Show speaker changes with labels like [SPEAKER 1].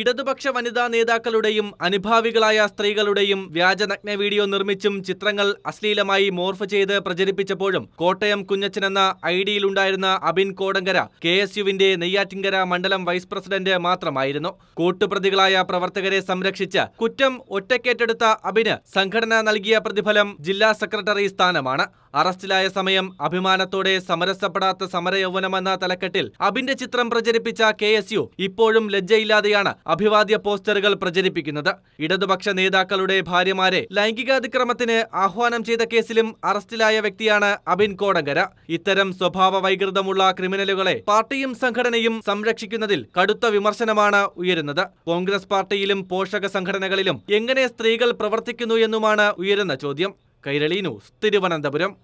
[SPEAKER 1] ഇടതുപക്ഷ വനിതാ നേതാക്കളുടെയും അനുഭാവികളായ സ്ത്രീകളുടെയും വ്യാജനഗ്ന വീഡിയോ നിർമ്മിച്ചും ചിത്രങ്ങൾ അശ്ലീലമായി മോർഫ് ചെയ്ത് പ്രചരിപ്പിച്ചപ്പോഴും കോട്ടയം കുഞ്ഞച്ചൻ എന്ന ഐ ഡിയിലുണ്ടായിരുന്ന അബിൻ കോടങ്കര കെ എസ് യുവിന്റെ നെയ്യാറ്റിങ്കര മണ്ഡലം വൈസ് പ്രസിഡന്റ് മാത്രമായിരുന്നു കൂട്ടുപ്രതികളായ പ്രവർത്തകരെ സംരക്ഷിച്ച് കുറ്റം ഒറ്റക്കേറ്റെടുത്ത അബിന് സംഘടന നൽകിയ പ്രതിഫലം ജില്ലാ സെക്രട്ടറി സ്ഥാനമാണ് അറസ്റ്റിലായ സമയം അഭിമാനത്തോടെ സമരസപ്പെടാത്ത സമരയൗവനമെന്ന തലക്കെട്ടിൽ അബിന്റെ ചിത്രം പ്രചരിപ്പിച്ച കെ എസ് യു ഇപ്പോഴും ലജ്ജയില്ലാതെയാണ് അഭിവാദ്യ പോസ്റ്ററുകൾ പ്രചരിപ്പിക്കുന്നത് ഇടതുപക്ഷ നേതാക്കളുടെ ഭാര്യമാരെ ലൈംഗികാതിക്രമത്തിന് ആഹ്വാനം ചെയ്ത കേസിലും അറസ്റ്റിലായ വ്യക്തിയാണ് അബിൻ കോടങ്കര ഇത്തരം സ്വഭാവ വൈകൃതമുള്ള ക്രിമിനലുകളെ പാർട്ടിയും സംഘടനയും സംരക്ഷിക്കുന്നതിൽ കടുത്ത വിമർശനമാണ് ഉയരുന്നത് കോൺഗ്രസ് പാർട്ടിയിലും പോഷക സംഘടനകളിലും എങ്ങനെ സ്ത്രീകൾ പ്രവർത്തിക്കുന്നു എന്നുമാണ് ഉയരുന്ന ചോദ്യം കൈരളി ന്യൂസ് തിരുവനന്തപുരം